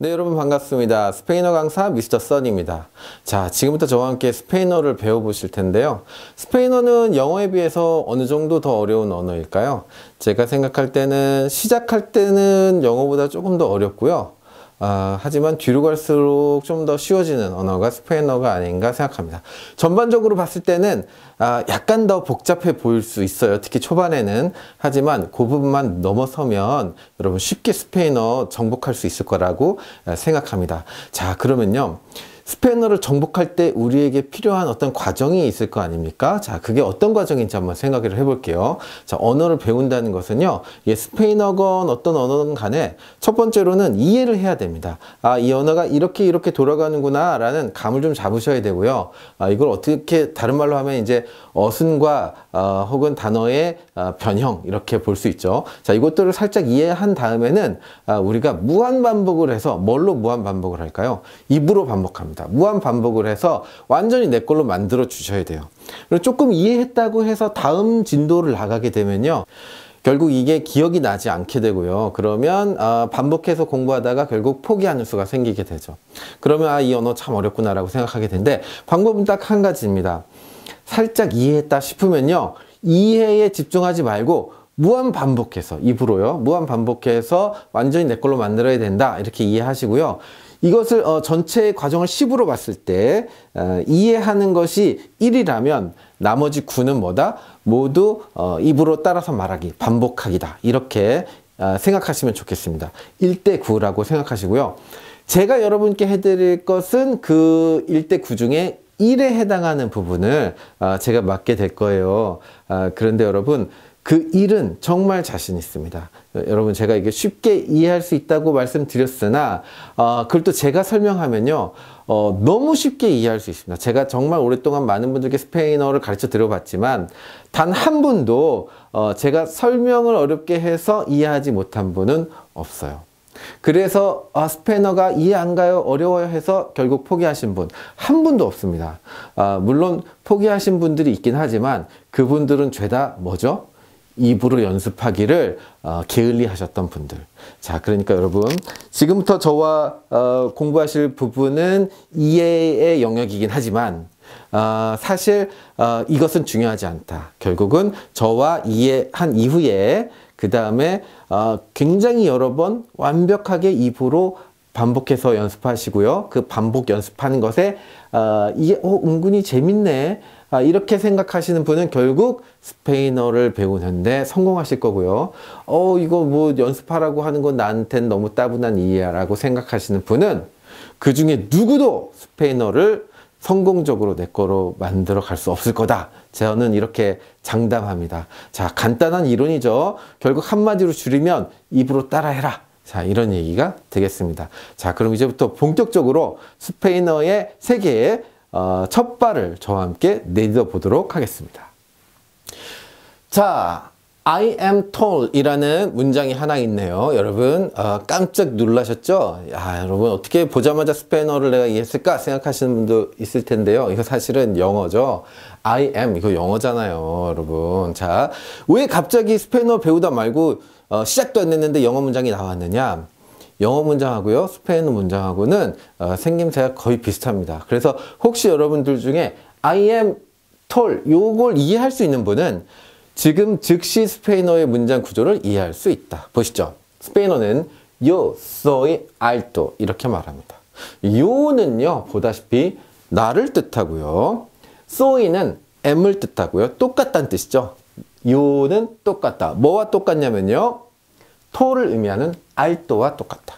네 여러분 반갑습니다. 스페인어 강사 미스터 썬입니다자 지금부터 저와 함께 스페인어를 배워보실 텐데요. 스페인어는 영어에 비해서 어느 정도 더 어려운 언어일까요? 제가 생각할 때는 시작할 때는 영어보다 조금 더 어렵고요. 아, 하지만 뒤로 갈수록 좀 더 쉬워지는 언어가 스페인어가 아닌가 생각합니다. 전반적으로 봤을 때는 아, 약간 더 복잡해 보일 수 있어요. 특히 초반에는. 하지만 그 부분만 넘어서면 여러분 쉽게 스페인어 정복할 수 있을 거라고 아, 생각합니다. 자, 그러면요. 스페인어를 정복할 때 우리에게 필요한 어떤 과정이 있을 거 아닙니까? 자, 그게 어떤 과정인지 한번 생각을 해볼게요. 자, 언어를 배운다는 것은요, 예, 스페인어건 어떤 언어건 간에 첫 번째로는 이해를 해야 됩니다. 아, 이 언어가 이렇게 이렇게 돌아가는구나 라는 감을 좀 잡으셔야 되고요. 아, 이걸 어떻게 다른 말로 하면 이제 어순과 어, 혹은 단어의 어, 변형 이렇게 볼 수 있죠. 자, 이것들을 살짝 이해한 다음에는 아, 우리가 무한 반복을 해서 뭘로 무한 반복을 할까요? 입으로 반복합니다. 됩니다. 무한 반복을 해서 완전히 내 걸로 만들어 주셔야 돼요. 그리고 조금 이해했다고 해서 다음 진도를 나가게 되면요. 결국 이게 기억이 나지 않게 되고요. 그러면 아, 반복해서 공부하다가 결국 포기하는 수가 생기게 되죠. 그러면 아, 이 언어 참 어렵구나라고 생각하게 되는데 방법은 딱 한 가지입니다. 살짝 이해했다 싶으면요. 이해에 집중하지 말고 무한 반복해서 입으로요. 무한 반복해서 완전히 내 걸로 만들어야 된다. 이렇게 이해하시고요. 이것을 어, 전체 과정을 10으로 봤을 때 어, 이해하는 것이 1이라면 나머지 9는 뭐다? 모두 어, 입으로 따라서 말하기, 반복하기다. 이렇게 어, 생각하시면 좋겠습니다. 1대 9라고 생각하시고요. 제가 여러분께 해드릴 것은 그 1대 9 중에 1에 해당하는 부분을 어, 제가 맡게 될 거예요. 어, 그런데 여러분 그 일은 정말 자신 있습니다. 여러분 제가 이게 쉽게 이해할 수 있다고 말씀드렸으나 어, 그걸 또 제가 설명하면요 어, 너무 쉽게 이해할 수 있습니다. 제가 정말 오랫동안 많은 분들께 스페인어를 가르쳐 드려봤지만 단 한 분도 어, 제가 설명을 어렵게 해서 이해하지 못한 분은 없어요. 그래서 아, 스페인어가 이해 안 가요 어려워요 해서 결국 포기하신 분 한 분도 없습니다. 아, 물론 포기하신 분들이 있긴 하지만 그분들은 죄다 뭐죠? 입으로 연습하기를 어, 게을리 하셨던 분들. 자, 그러니까 여러분, 지금부터 저와 어, 공부하실 부분은 이해의 영역이긴 하지만, 어, 사실 어, 이것은 중요하지 않다. 결국은 저와 이해한 이후에, 그 다음에 어, 굉장히 여러 번 완벽하게 입으로 반복해서 연습하시고요. 그 반복 연습하는 것에 어, 이게 어, 은근히 재밌네. 아, 이렇게 생각하시는 분은 결국 스페인어를 배우는데 성공하실 거고요. 어, 이거 뭐 연습하라고 하는 건 나한텐 너무 따분한 이해야라고 생각하시는 분은 그 중에 누구도 스페인어를 성공적으로 내 거로 만들어 갈 수 없을 거다. 저는 이렇게 장담합니다. 자, 간단한 이론이죠. 결국 한마디로 줄이면 입으로 따라해라. 자, 이런 얘기가 되겠습니다. 자, 그럼 이제부터 본격적으로 스페인어의 세계의 어, 첫 발을 저와 함께 내딛어 보도록 하겠습니다. 자, I am tall 이라는 문장이 하나 있네요. 여러분 어, 깜짝 놀라셨죠? 야, 여러분 어떻게 보자마자 스페인어를 내가 이해했을까 생각하시는 분도 있을 텐데요. 이거 사실은 영어죠. I am 이거 영어잖아요. 여러분 자, 왜 갑자기 스페인어 배우다 말고 어, 시작도 안 됐는데 영어 문장이 나왔느냐 영어 문장하고요 스페인어 문장하고는 어, 생김새가 거의 비슷합니다 그래서 혹시 여러분들 중에 I am tall 요걸 이해할 수 있는 분은 지금 즉시 스페인어의 문장 구조를 이해할 수 있다 보시죠 스페인어는 요소 s 알토 이렇게 말합니다 요는요 보다시피 나를 뜻하고요 소이는 m을 뜻하고요 똑같다는 뜻이죠 요는 똑같다. 뭐와 똑같냐면요. 토를 의미하는 알토와 똑같다.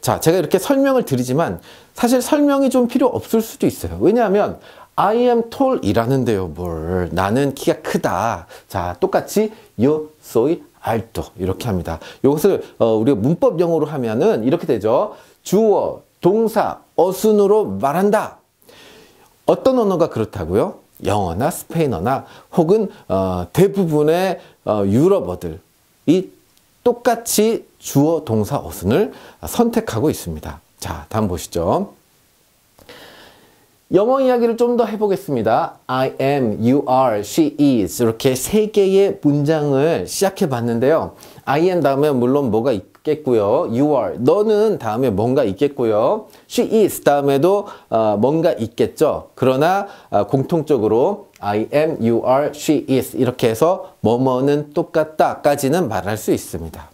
자, 제가 이렇게 설명을 드리지만 사실 설명이 좀 필요 없을 수도 있어요. 왜냐하면 I am tall이라는데요, 뭘. 나는 키가 크다. 자, 똑같이 요소 s 알 y 이렇게 합니다. 이것을 어, 우리가 문법 영어로 하면은 이렇게 되죠. 주어, 동사, 어순으로 말한다. 어떤 언어가 그렇다고요? 영어나 스페인어나 혹은 어, 대부분의 어, 유럽어들이 똑같이 주어 동사 어순을 선택하고 있습니다. 자, 다음 보시죠. 영어 이야기를 좀 더 해보겠습니다. I am, you are, she is 이렇게 세 개의 문장을 시작해 봤는데요. I am 다음에 물론 뭐가 있 있겠고요. You are. 너는 다음에 뭔가 있겠고요. She is 다음에도 어, 뭔가 있겠죠. 그러나 어, 공통적으로 I am, you are, she is 이렇게 해서 뭐뭐는 똑같다 까지는 말할 수 있습니다.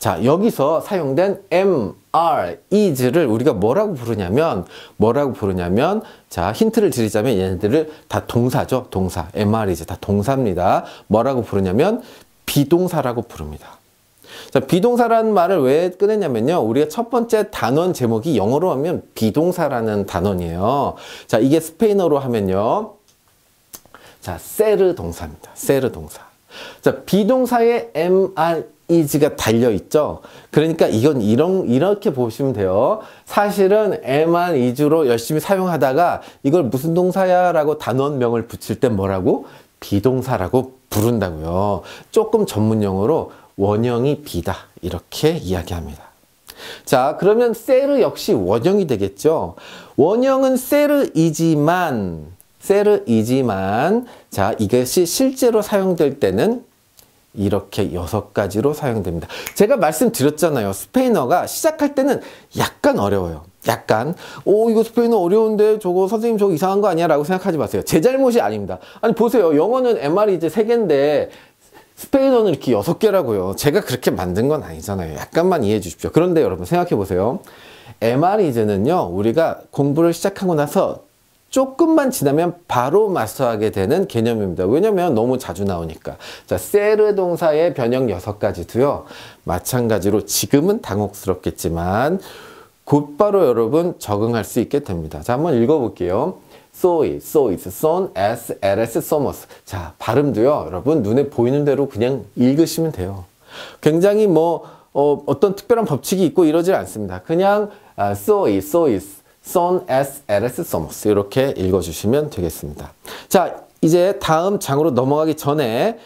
자 여기서 사용된 am, are, is를 우리가 뭐라고 부르냐면 뭐라고 부르냐면 자 힌트를 드리자면 얘네들을 다 동사죠 동사 am, are, is 다 동사입니다 뭐라고 부르냐면 비동사라고 부릅니다 자, 비동사라는 말을 왜 꺼냈냐면요. 우리가 첫 번째 단원 제목이 영어로 하면 비동사라는 단원이에요. 자, 이게 스페인어로 하면요. 자, 세르 동사입니다. 세르 동사. 자, 비동사에 MR 이즈가 달려 있죠. 그러니까 이건 이런 이렇게 보시면 돼요. 사실은 m 만 이주로 열심히 사용하다가 이걸 무슨 동사야라고 단원명을 붙일 때 뭐라고 비동사라고 부른다고요. 조금 전문 용어로 원형이 B다 이렇게 이야기합니다. 자 그러면 셀르 역시 원형이 되겠죠. 원형은 셀르이지만셀르이지만자 이것이 실제로 사용될 때는 이렇게 여섯 가지로 사용됩니다. 제가 말씀드렸잖아요. 스페인어가 시작할 때는 약간 어려워요. 약간 오 이거 스페인어 어려운데 저거 선생님 저거 이상한 거 아니야 라고 생각하지 마세요. 제 잘못이 아닙니다. 아니 보세요. 영어는 MR이 이제 세개인데 스페인어는 이렇게 6개라고요. 제가 그렇게 만든 건 아니잖아요. 약간만 이해해 주십시오. 그런데 여러분 생각해 보세요. MR이즈는요. 우리가 공부를 시작하고 나서 조금만 지나면 바로 마스터하게 되는 개념입니다. 왜냐면 너무 자주 나오니까. 자, 세르 동사의 변형 6가지도요. 마찬가지로 지금은 당혹스럽겠지만 곧바로 여러분 적응할 수 있게 됩니다. 자, 한번 읽어볼게요. soy, soy, son, s, ls, somos. 자, 발음도요, 여러분, 눈에 보이는 대로 그냥 읽으시면 돼요. 굉장히 뭐, 어, 떤 특별한 법칙이 있고 이러질 않습니다. 그냥, 아, soy, soy, son, s, ls, somos. 이렇게 읽어주시면 되겠습니다. 자, 이제 다음 장으로 넘어가기 전에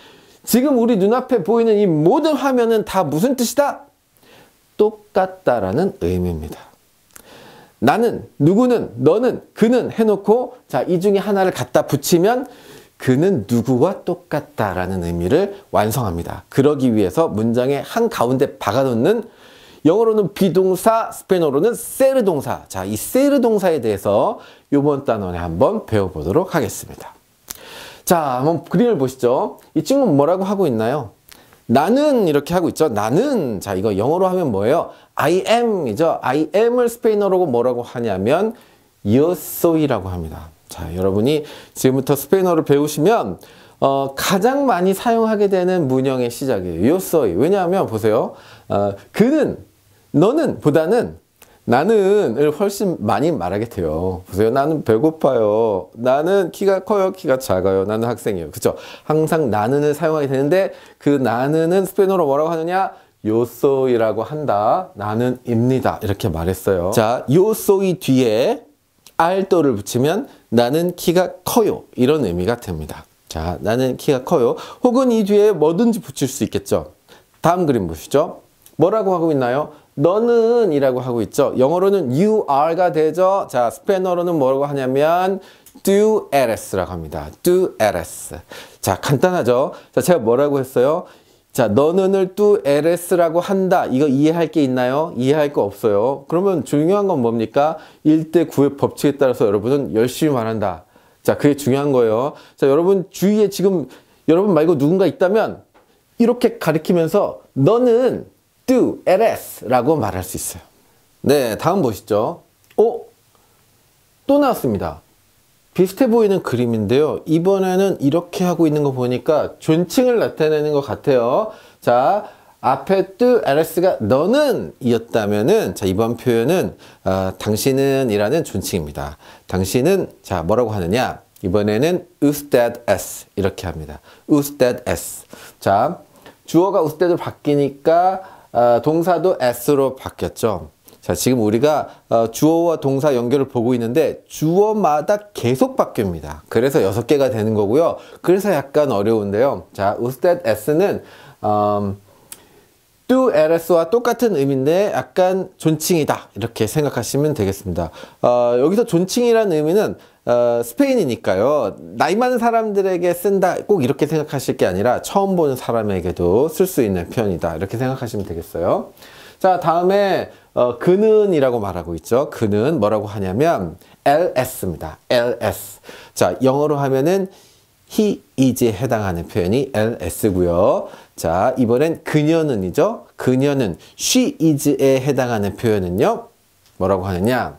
지금 우리 눈앞에 보이는 이 모든 화면은 다 무슨 뜻이다? 똑같다라는 의미입니다. 나는, 누구는, 너는, 그는 해놓고 자, 이 중에 하나를 갖다 붙이면 그는 누구와 똑같다라는 의미를 완성합니다. 그러기 위해서 문장의 한 가운데 박아놓는 영어로는 비동사, 스페인어로는 세르 동사. 자, 이 세르 동사에 대해서 요번 단원에 한번 배워보도록 하겠습니다. 자, 한번 그림을 보시죠. 이 친구는 뭐라고 하고 있나요? 나는 이렇게 하고 있죠. 나는 자 이거 영어로 하면 뭐예요? I am이죠. I am을 스페인어로 뭐라고 하냐면 yo soy라고 합니다. 자 여러분이 지금부터 스페인어를 배우시면 어, 가장 많이 사용하게 되는 문형의 시작이에요. yo soy. 왜냐하면 보세요. 어, 그는 너는 보다는 나는을 훨씬 많이 말하게 돼요. 보세요. 나는 배고파요. 나는 키가 커요. 키가 작아요. 나는 학생이에요. 그쵸 항상 나는을 사용하게 되는데 그 나는은 스페인어로 뭐라고 하느냐? 요소이라고 한다. 나는입니다. 이렇게 말했어요. 자, 요소이 뒤에 알도를 붙이면 나는 키가 커요. 이런 의미가 됩니다. 자, 나는 키가 커요. 혹은 이 뒤에 뭐든지 붙일 수 있겠죠. 다음 그림 보시죠. 뭐라고 하고 있나요? 너는 이라고 하고 있죠. 영어로는 you are가 되죠. 자, 스페인어로는 뭐라고 하냐면 do e r s 라고 합니다. do e r s 자, 간단하죠. 자, 제가 뭐라고 했어요? 자, 너는을 do e r s 라고 한다. 이거 이해할 게 있나요? 이해할 거 없어요. 그러면 중요한 건 뭡니까? 1대 9의 법칙에 따라서 여러분은 열심히 말한다. 자, 그게 중요한 거예요. 자, 여러분 주위에 지금 여러분 말고 누군가 있다면 이렇게 가리키면서 너는 do ls라고 말할 수 있어요. 네, 다음 보시죠. 오, 어? 또 나왔습니다. 비슷해 보이는 그림인데요. 이번에는 이렇게 하고 있는 거 보니까 존칭을 나타내는 것 같아요. 자, 앞에 do ls가 너는 이었다면은 자 이번 표현은 어, 당신은 이라는 존칭입니다. 당신은 자 뭐라고 하느냐? 이번에는 usted as 이렇게 합니다. usted as 자 주어가 usted로 바뀌니까 어, 동사도 s로 바뀌었죠. 자, 지금 우리가 어, 주어와 동사 연결을 보고 있는데 주어마다 계속 바뀝니다. 그래서 여섯 개가 되는 거고요. 그래서 약간 어려운데요. 자, usted s는 음, do ls와 똑같은 의미인데 약간 존칭이다 이렇게 생각하시면 되겠습니다 어, 여기서 존칭이라는 의미는 어, 스페인이니까요 나이 많은 사람들에게 쓴다 꼭 이렇게 생각하실 게 아니라 처음 보는 사람에게도 쓸 수 있는 표현이다 이렇게 생각하시면 되겠어요 자 다음에 어, 그는 이라고 말하고 있죠 그는 뭐라고 하냐면 ls입니다 ls 자 영어로 하면은 he is에 해당하는 표현이 ls고요. 자, 이번엔 그녀는이죠. 그녀는 she is에 해당하는 표현은요. 뭐라고 하느냐?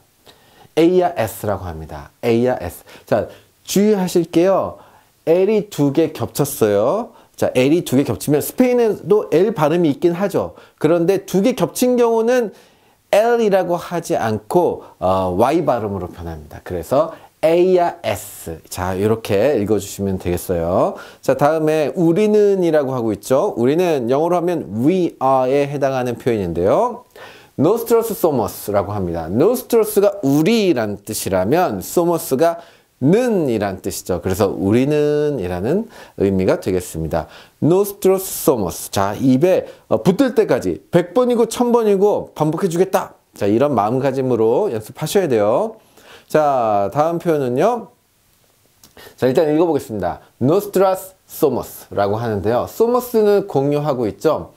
a야 s라고 합니다. a야 s. 자, 주의하실게요. l이 두 개 겹쳤어요. 자, l이 두 개 겹치면 스페인에도 l 발음이 있긴 하죠. 그런데 두 개 겹친 경우는 L이라고 하지 않고 어, Y 발음으로 변합니다. 그래서 A야 S. 자, 이렇게 읽어주시면 되겠어요. 자, 다음에 우리는 이라고 하고 있죠. 우리는 영어로 하면 we are에 해당하는 표현인데요. nostrus somos라고 합니다. nostrus가 우리란 뜻이라면 somos가 는 이란 뜻이죠. 그래서 우리는 이라는 의미가 되겠습니다. nostrus somos. 자, 입에 어, 붙을 때까지 100번이고 1000번이고 반복해 주겠다. 자, 이런 마음가짐으로 연습하셔야 돼요. 자, 다음 표현은요. 자, 일단 읽어보겠습니다. Nostras Somos라고 하는데요. Somos는 공유하고 있죠.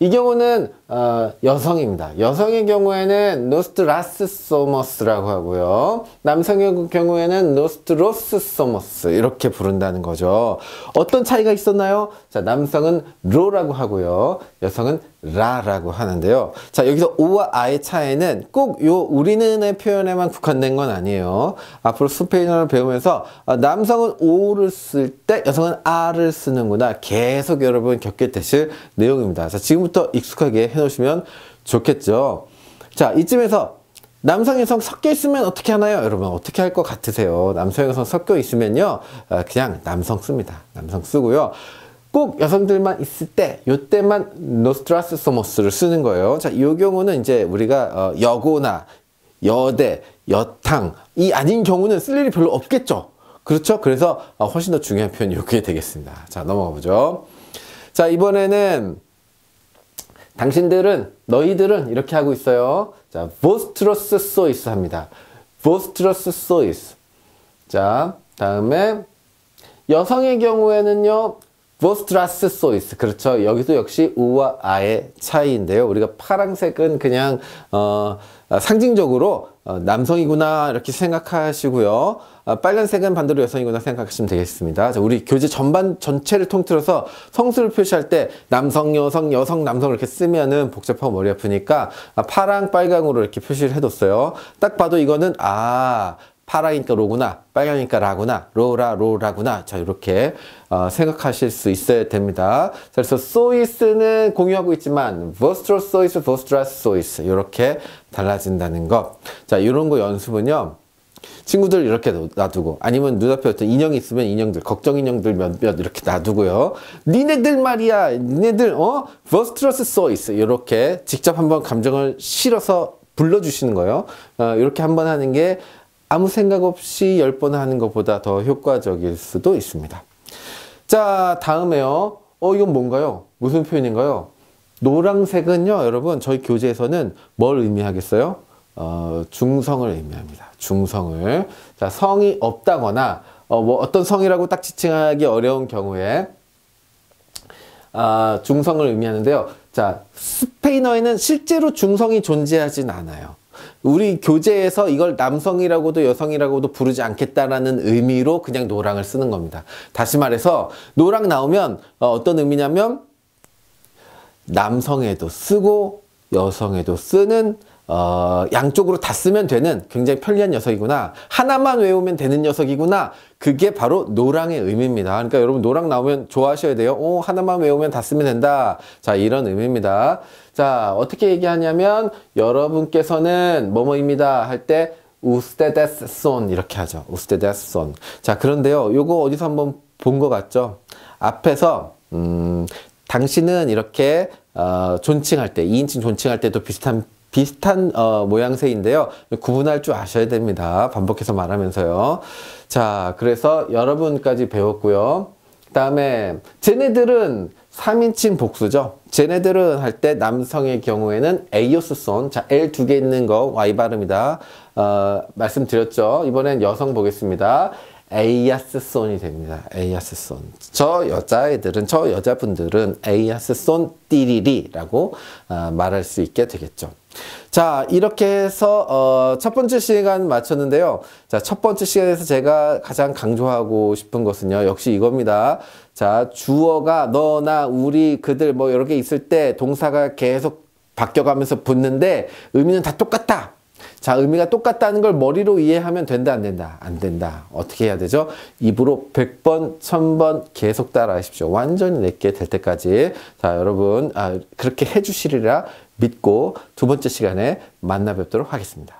이 경우는 어, 여성입니다. 여성의 경우에는 Nostras Somos라고 하고요. 남성의 경우에는 Nostros Somos 이렇게 부른다는 거죠. 어떤 차이가 있었나요? 자, 남성은 r 라고 하고요. 여성은 라라고 하는데요. 자, 여기서 오와 아의 차이는 꼭 요 우리는의 표현에만 국한된 건 아니에요. 앞으로 스페인어를 배우면서 아, 남성은 오를 쓸 때 여성은 아를 쓰는구나 계속 여러분 겪게 되실 내용입니다. 자, 지금부터 익숙하게 해 놓으시면 좋겠죠. 자, 이쯤에서 남성, 여성 섞여 있으면 어떻게 하나요? 여러분 어떻게 할 것 같으세요? 남성, 여성 섞여 있으면요. 아, 그냥 남성 씁니다. 남성 쓰고요. 꼭 여성들만 있을 때 요때만 노스트라스 소모스를 쓰는 거예요. 자, 이 경우는 이제 우리가 어, 여고나 여대, 여탕 이 아닌 경우는 쓸 일이 별로 없겠죠. 그렇죠? 그래서 어, 훨씬 더 중요한 표현이 여기에 되겠습니다. 자, 넘어가 보죠. 자, 이번에는 당신들은 너희들은 이렇게 하고 있어요. 자, 보스트로스 소이스 합니다. 보스트로스 소이스. 자, 다음에 여성의 경우에는요. 보스트라스 소이스 그렇죠 여기도 역시 우와 아의 차이인데요 우리가 파랑색은 그냥 어, 상징적으로 어, 남성이구나 이렇게 생각하시고요 아, 빨간색은 반대로 여성이구나 생각하시면 되겠습니다 자, 우리 교재 전반 전체를 통틀어서 성수를 표시할 때 남성 여성 여성 남성 이렇게 쓰면은 복잡하고 머리 아프니까 아, 파랑 빨강으로 이렇게 표시를 해뒀어요 딱 봐도 이거는 아 파랑이니까 로구나, 빨강이니까 라구나, 로라, 로라구나. 자, 이렇게 어, 생각하실 수 있어야 됩니다. 자, 그래서 소이스는 공유하고 있지만 vostro sois, v o s t r 이렇게 달라진다는 것. 자, 이런 거 연습은요. 친구들 이렇게 놔두고 아니면 눈앞에 어떤 인형 있으면 인형들 걱정 인형들 몇몇 이렇게 놔두고요 니네들 말이야 니네들 어? 버스트러스 소이스 이렇게 직접 한번 감정을 실어서 불러주시는 거예요 어, 이렇게 한번 하는 게 아무 생각 없이 10번 하는 것보다 더 효과적일 수도 있습니다. 자 다음에요. 어 이건 뭔가요? 무슨 표현인가요? 노란색은요 여러분 저희 교재에서는 뭘 의미하겠어요? 어, 중성을 의미합니다. 중성을. 자, 성이 없다거나, 어, 뭐 어떤 성이라고 딱 지칭하기 어려운 경우에, 아, 중성을 의미하는데요. 자, 스페인어에는 실제로 중성이 존재하진 않아요. 우리 교재에서 이걸 남성이라고도 여성이라고도 부르지 않겠다라는 의미로 그냥 노랑을 쓰는 겁니다. 다시 말해서 노랑 나오면 어, 어떤 의미냐면 남성에도 쓰고 여성에도 쓰는 어, 양쪽으로 다 쓰면 되는 굉장히 편리한 녀석이구나 하나만 외우면 되는 녀석이구나 그게 바로 노랑의 의미입니다 그러니까 여러분 노랑 나오면 좋아하셔야 돼요 오 하나만 외우면 다 쓰면 된다 자 이런 의미입니다 자 어떻게 얘기하냐면 여러분께서는 뭐뭐입니다 할 때 우스테데스 손 이렇게 하죠 우스테데스 손자 그런데요 요거 어디서 한번 본 것 같죠 앞에서 음, 당신은 이렇게 어, 존칭할 때 2인칭 존칭할 때도 비슷한 비슷한 어, 모양새인데요. 구분할 줄 아셔야 됩니다. 반복해서 말하면서요. 자, 그래서 여러분까지 배웠고요. 그 다음에 쟤네들은 3인칭 복수죠. 쟤네들은 할 때 남성의 경우에는 에이오스손 자 L 두 개 있는 거 Y 발음이다. 어, 말씀드렸죠. 이번엔 여성 보겠습니다. 에이아스손이 됩니다. 에이아스손. 저 여자애들은 저 여자분들은 에이아스손 띠리리라고 어, 말할 수 있게 되겠죠. 자 이렇게 해서 어, 첫 번째 시간 마쳤는데요 자 첫 번째 시간에서 제가 가장 강조하고 싶은 것은요 역시 이겁니다 자 주어가 너나 우리 그들 뭐 이렇게 있을 때 동사가 계속 바뀌어가면서 붙는데 의미는 다 똑같다 자 의미가 똑같다는 걸 머리로 이해하면 된다 안 된다 안 된다 어떻게 해야 되죠 입으로 100번 1000번 계속 따라 하십시오 완전히 내게 될 때까지 자 여러분 아, 그렇게 해주시리라 믿고 두 번째 시간에 만나 뵙도록 하겠습니다.